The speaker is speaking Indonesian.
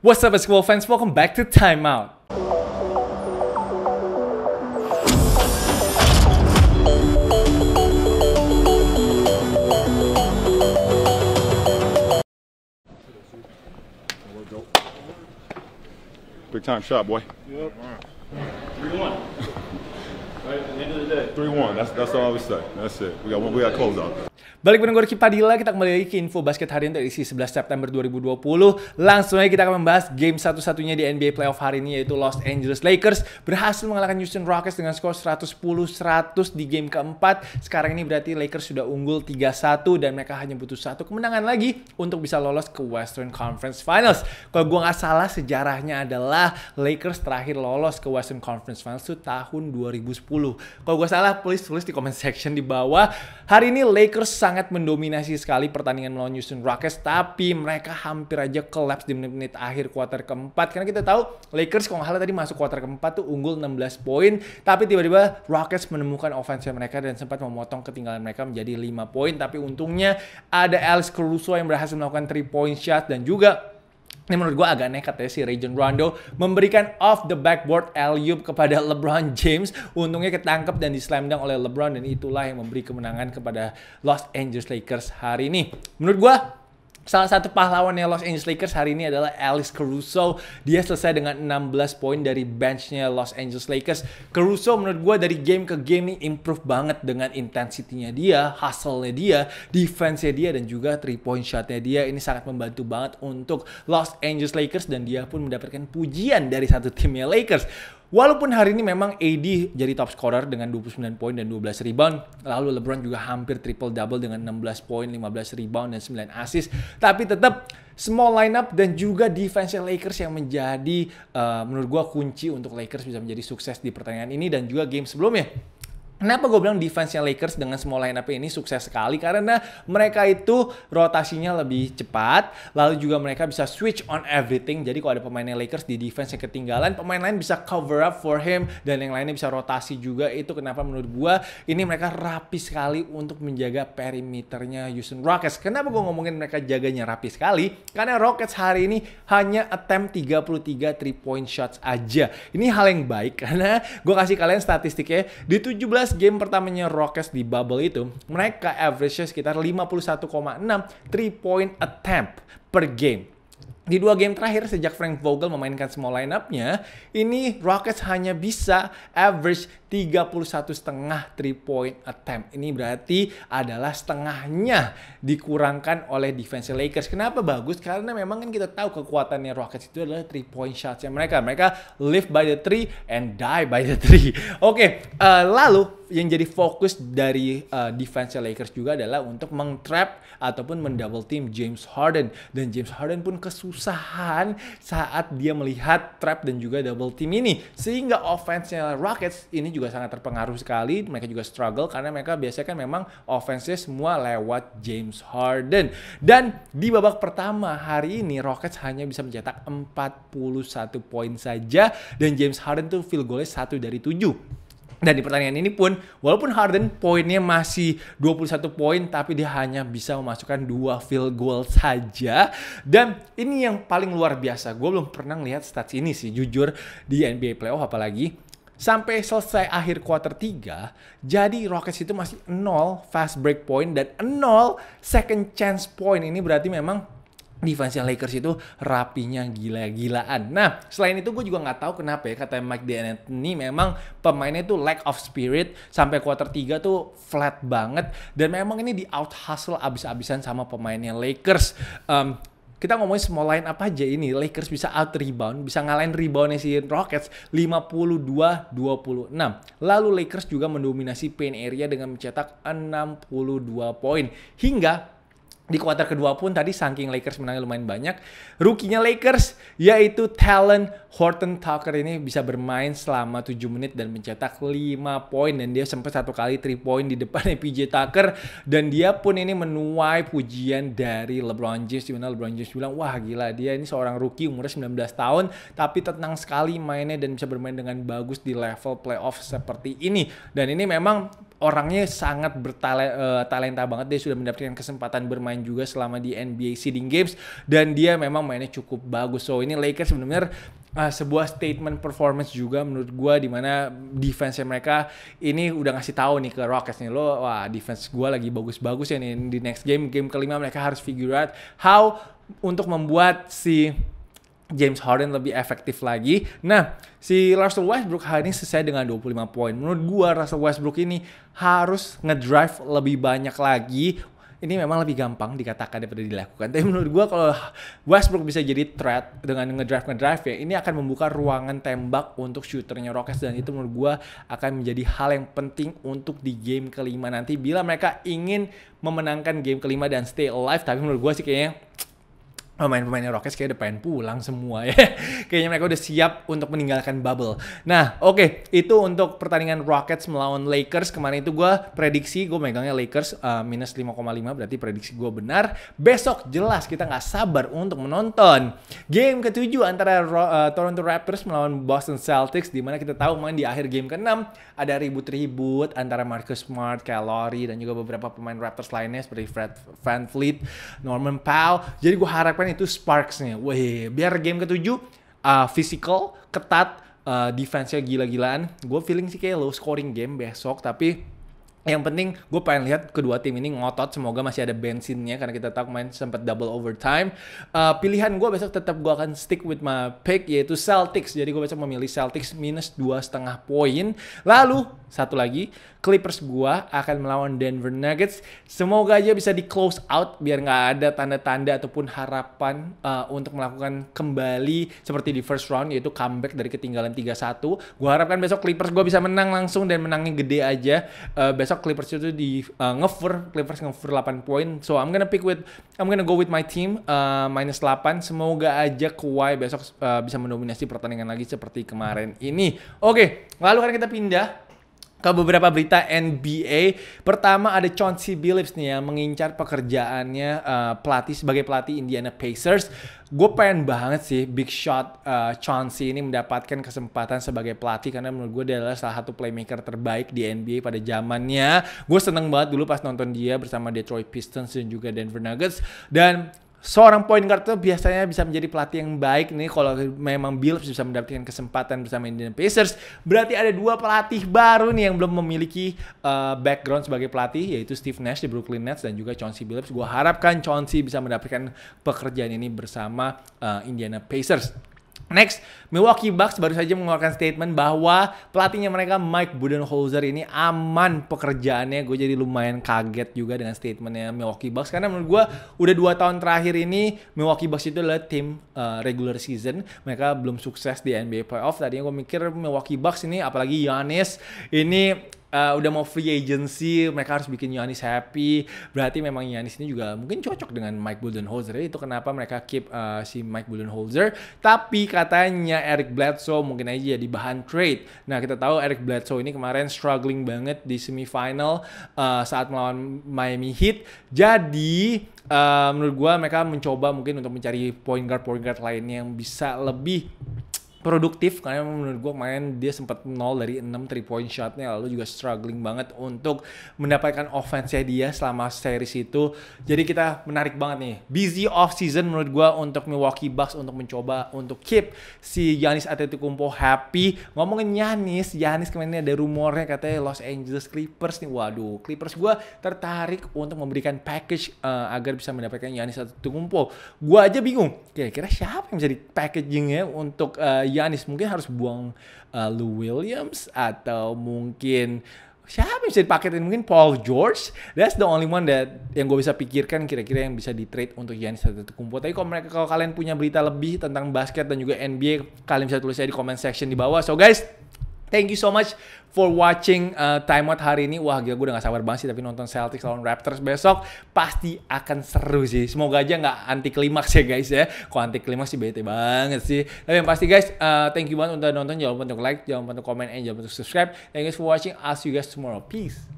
What's up, basketball fans? Welcome back to Timeout. Big time shot, boy. Yep. Three one. right at the end of the day. Three one. That's that's all we say. That's it. We got one. We got close out. Balik bareng gue Ricky Padilla, kita kembali lagi ke info basket hari ini dari isi 11 September 2020. Langsung aja kita akan membahas game satu-satunya di NBA playoff hari ini yaitu Los Angeles Lakers berhasil mengalahkan Houston Rockets dengan skor 110-100 di game keempat. Sekarang ini berarti Lakers sudah unggul 3-1 dan mereka hanya butuh satu kemenangan lagi untuk bisa lolos ke Western Conference Finals. Kalau gue nggak salah sejarahnya adalah Lakers terakhir lolos ke Western Conference Finals itu tahun 2010. Kalau gue salah please tulis di comment section di bawah. Hari ini Lakers sangat mendominasi sekali pertandingan melawan Houston Rockets, tapi mereka hampir aja collapse di menit-menit akhir kuarter keempat. Karena kita tahu Lakers kalau nggak tadi masuk kuarter keempat tuh unggul 16 poin, tapi tiba-tiba Rockets menemukan offense mereka dan sempat memotong ketinggalan mereka menjadi 5 poin. Tapi untungnya ada Alex Caruso yang berhasil melakukan 3 point shot dan juga ini menurut gue agak nekat ya si Rajon Rondo memberikan off the backboard alley-oop kepada LeBron James. Untungnya ketangkep dan dislam dunk oleh LeBron dan itulah yang memberi kemenangan kepada Los Angeles Lakers hari ini. Menurut gue Salah satu pahlawannya Los Angeles Lakers hari ini adalah Alice Caruso. Dia selesai dengan 16 poin dari benchnya Los Angeles Lakers. Caruso menurut gue dari game ke game ini improve banget dengan intensitinya dia, hustle-nya dia, defense-nya dia, dan juga 3 point shot-nya dia. Ini sangat membantu banget untuk Los Angeles Lakers dan dia pun mendapatkan pujian dari satu timnya Lakers. Walaupun hari ini memang AD jadi top scorer dengan 29 poin dan 12 rebound, lalu LeBron juga hampir triple double dengan 16 poin, 15 rebound dan 9 assist, tapi tetap small lineup dan juga defense Lakers yang menjadi uh, menurut gua kunci untuk Lakers bisa menjadi sukses di pertandingan ini dan juga game sebelumnya. Kenapa gue bilang defense-nya Lakers dengan semua line up ini sukses sekali? Karena mereka itu rotasinya lebih cepat, lalu juga mereka bisa switch on everything. Jadi kalau ada pemainnya Lakers di defense yang ketinggalan, pemain lain bisa cover up for him dan yang lainnya bisa rotasi juga. Itu kenapa menurut gue ini mereka rapi sekali untuk menjaga perimeternya Houston Rockets. Kenapa gue ngomongin mereka jaganya rapi sekali? Karena Rockets hari ini hanya attempt 33 three point shots aja. Ini hal yang baik karena gue kasih kalian statistiknya di 17 game pertamanya Rockets di bubble itu, mereka average sekitar 51,6 three point attempt per game. Di dua game terakhir sejak Frank Vogel memainkan semua lineup-nya, ini Rockets hanya bisa average 31 setengah 3 point attempt. Ini berarti adalah setengahnya dikurangkan oleh defense Lakers. Kenapa bagus? Karena memang kan kita tahu kekuatannya Rockets itu adalah three point shots mereka. Mereka live by the three and die by the three. Oke, okay, uh, eh, lalu yang jadi fokus dari uh, eh, defense Lakers juga adalah untuk mengtrap ataupun mendouble team James Harden dan James Harden pun kesusahan saat dia melihat trap dan juga double team ini sehingga offense-nya Rockets ini juga sangat terpengaruh sekali mereka juga struggle karena mereka biasanya kan memang offense semua lewat James Harden dan di babak pertama hari ini Rockets hanya bisa mencetak 41 poin saja dan James Harden tuh field goalnya 1 dari 7 dan di pertandingan ini pun, walaupun Harden poinnya masih 21 poin, tapi dia hanya bisa memasukkan dua field goal saja. Dan ini yang paling luar biasa. Gue belum pernah lihat stats ini sih, jujur di NBA playoff apalagi. Sampai selesai akhir quarter 3, jadi Rockets itu masih 0 fast break point dan 0 second chance point. Ini berarti memang defense Lakers itu rapinya gila-gilaan. Nah, selain itu gue juga nggak tahu kenapa ya kata Mike D'Antoni memang pemainnya itu lack of spirit sampai quarter 3 tuh flat banget dan memang ini di out hustle abis-abisan sama pemainnya Lakers. Um, kita ngomongin small line apa aja ini Lakers bisa out rebound, bisa ngalahin reboundnya si Rockets 52-26. Lalu Lakers juga mendominasi paint area dengan mencetak 62 poin hingga di kuarter kedua pun tadi saking Lakers menangnya lumayan banyak, rukinya Lakers yaitu talent Horton Tucker ini bisa bermain selama 7 menit dan mencetak 5 poin dan dia sempat satu kali 3 poin di depan PJ Tucker dan dia pun ini menuai pujian dari LeBron James dimana LeBron James bilang wah gila dia ini seorang rookie umurnya 19 tahun tapi tenang sekali mainnya dan bisa bermain dengan bagus di level playoff seperti ini dan ini memang orangnya sangat bertalenta eh, banget dia sudah mendapatkan kesempatan bermain juga selama di NBA seeding games dan dia memang mainnya cukup bagus so ini Lakers sebenarnya uh, sebuah statement performance juga menurut gue dimana mana defense mereka ini udah ngasih tahu nih ke Rockets nih lo wah defense gue lagi bagus-bagus ya nih di next game game kelima mereka harus figure out how untuk membuat si James Harden lebih efektif lagi. Nah, si Russell Westbrook hari ini selesai dengan 25 poin. Menurut gua Russell Westbrook ini harus ngedrive lebih banyak lagi ini memang lebih gampang dikatakan daripada dilakukan. Tapi menurut gue kalau Westbrook bisa jadi threat dengan ngedrive ngedrive ya, ini akan membuka ruangan tembak untuk shooternya Rockets dan itu menurut gue akan menjadi hal yang penting untuk di game kelima nanti bila mereka ingin memenangkan game kelima dan stay alive. Tapi menurut gue sih kayaknya pemain-pemainnya oh, Rockets kayak udah pengen pulang semua ya. Kayaknya mereka udah siap untuk meninggalkan bubble. Nah, oke, okay, itu untuk pertandingan Rockets melawan Lakers. Kemarin itu gue prediksi, gue megangnya Lakers uh, minus 5,5, berarti prediksi gue benar. Besok jelas kita gak sabar untuk menonton game ketujuh antara Ro uh, Toronto Raptors melawan Boston Celtics, Dimana kita tahu main di akhir game ke-6 ada ribut-ribut antara Marcus Smart, Calori, dan juga beberapa pemain Raptors lainnya seperti Fred Van Fleet, Norman Powell. Jadi gue harapkan sekarang itu Sparks-nya. Wih, biar game ketujuh uh, physical, ketat, uh, defense-nya gila-gilaan. Gue feeling sih kayak low scoring game besok, tapi yang penting gue pengen lihat kedua tim ini ngotot semoga masih ada bensinnya karena kita tahu main sempat double overtime uh, pilihan gue besok tetap gue akan stick with my pick yaitu Celtics jadi gue besok memilih Celtics minus dua setengah poin lalu satu lagi, Clippers gua akan melawan Denver Nuggets. Semoga aja bisa di close out biar nggak ada tanda-tanda ataupun harapan uh, untuk melakukan kembali seperti di first round yaitu comeback dari ketinggalan 3-1. Gua harapkan besok Clippers gua bisa menang langsung dan menangnya gede aja. Uh, besok Clippers itu di uh, eh, ngever, Clippers ngever 8 poin. So I'm gonna pick with I'm gonna go with my team uh, minus 8. Semoga aja Kawhi besok uh, bisa mendominasi pertandingan lagi seperti kemarin ini. Oke, okay, lalu kan kita pindah ke beberapa berita NBA. Pertama ada Chauncey Billups nih yang mengincar pekerjaannya uh, pelatih sebagai pelatih Indiana Pacers. Gue pengen banget sih big shot uh, Chauncey ini mendapatkan kesempatan sebagai pelatih karena menurut gue dia adalah salah satu playmaker terbaik di NBA pada zamannya. Gue seneng banget dulu pas nonton dia bersama Detroit Pistons dan juga Denver Nuggets dan seorang point guard tuh biasanya bisa menjadi pelatih yang baik nih kalau memang Bills bisa mendapatkan kesempatan bersama Indiana Pacers berarti ada dua pelatih baru nih yang belum memiliki uh, background sebagai pelatih yaitu Steve Nash di Brooklyn Nets dan juga Chauncey Billups gue harapkan Chauncey bisa mendapatkan pekerjaan ini bersama uh, Indiana Pacers Next, Milwaukee Bucks baru saja mengeluarkan statement bahwa pelatihnya mereka Mike Budenholzer ini aman pekerjaannya. Gue jadi lumayan kaget juga dengan statementnya Milwaukee Bucks karena menurut gue udah dua tahun terakhir ini Milwaukee Bucks itu adalah tim uh, regular season. Mereka belum sukses di NBA playoff. Tadinya gue mikir Milwaukee Bucks ini apalagi Giannis ini uh, udah mau free agency, mereka harus bikin Yannis happy. Berarti memang Yannis ini juga mungkin cocok dengan Mike Budenholzer. Itu kenapa mereka keep uh, si Mike Budenholzer. Tapi katanya Eric Bledsoe mungkin aja jadi bahan trade. Nah kita tahu Eric Bledsoe ini kemarin struggling banget di semifinal uh, saat melawan Miami Heat. Jadi uh, menurut gue mereka mencoba mungkin untuk mencari point guard point guard lainnya yang bisa lebih produktif karena menurut gue main dia sempat nol dari 6 three point shotnya lalu juga struggling banget untuk mendapatkan offense-nya dia selama series itu jadi kita menarik banget nih busy off season menurut gue untuk Milwaukee Bucks untuk mencoba untuk keep si Giannis Antetokounmpo happy ngomongin Giannis Giannis kemarin ada rumornya katanya Los Angeles Clippers nih waduh Clippers gue tertarik untuk memberikan package uh, agar bisa mendapatkan Giannis Antetokounmpo gue aja bingung kira-kira siapa yang bisa di packagingnya untuk uh, Giannis mungkin harus buang uh, Lou Williams atau mungkin siapa yang bisa dipaketin mungkin Paul George that's the only one that yang gue bisa pikirkan kira-kira yang bisa di trade untuk Giannis kumpul tapi kalau mereka kalau kalian punya berita lebih tentang basket dan juga NBA kalian bisa tulis aja di comment section di bawah so guys Thank you so much for watching uh, Time Out hari ini. Wah gila gue udah gak sabar banget sih tapi nonton Celtics lawan Raptors besok pasti akan seru sih. Semoga aja gak anti klimaks ya guys ya. Kalau anti klimaks sih bete banget sih. Tapi yang pasti guys, uh, thank you banget untuk nonton. Jangan lupa untuk like, jangan lupa untuk comment, and jangan lupa untuk subscribe. Thank you for watching. I'll see you guys tomorrow. Peace.